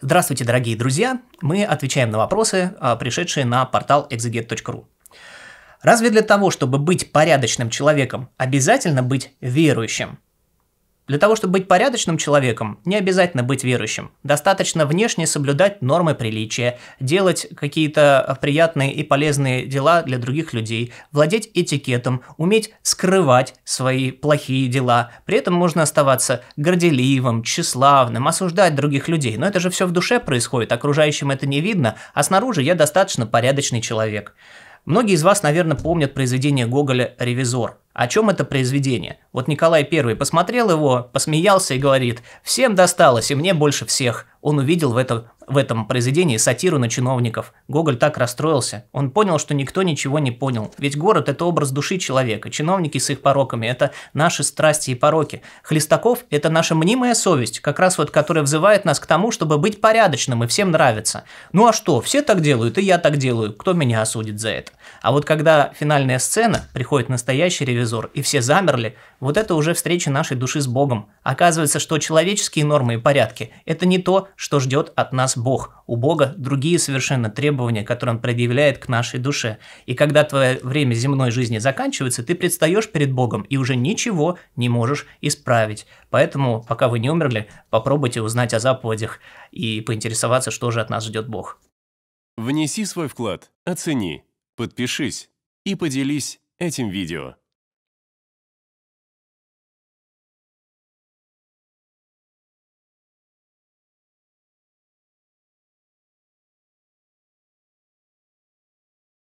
Здравствуйте, дорогие друзья! Мы отвечаем на вопросы, а, пришедшие на портал exeget.ru. Разве для того, чтобы быть порядочным человеком, обязательно быть верующим? Для того, чтобы быть порядочным человеком, не обязательно быть верующим. Достаточно внешне соблюдать нормы приличия, делать какие-то приятные и полезные дела для других людей, владеть этикетом, уметь скрывать свои плохие дела. При этом можно оставаться горделивым, тщеславным, осуждать других людей. Но это же все в душе происходит, окружающим это не видно, а снаружи я достаточно порядочный человек. Многие из вас, наверное, помнят произведение Гоголя «Ревизор». О чем это произведение? Вот Николай I посмотрел его, посмеялся и говорит «Всем досталось, и мне больше всех». Он увидел в этом в этом произведении сатиру на чиновников. Гоголь так расстроился. Он понял, что никто ничего не понял. Ведь город – это образ души человека, чиновники с их пороками – это наши страсти и пороки. Хлестаков – это наша мнимая совесть, как раз вот которая взывает нас к тому, чтобы быть порядочным и всем нравится. Ну а что, все так делают, и я так делаю, кто меня осудит за это? А вот когда финальная сцена, приходит настоящий ревизор, и все замерли, вот это уже встреча нашей души с Богом. Оказывается, что человеческие нормы и порядки – это не то, что ждет от нас Бог, у Бога другие совершенно требования, которые Он предъявляет к нашей душе. И когда твое время земной жизни заканчивается, ты предстаешь перед Богом и уже ничего не можешь исправить. Поэтому, пока вы не умерли, попробуйте узнать о заповедях и поинтересоваться, что же от нас ждет Бог. Внеси свой вклад, оцени, подпишись и поделись этим видео.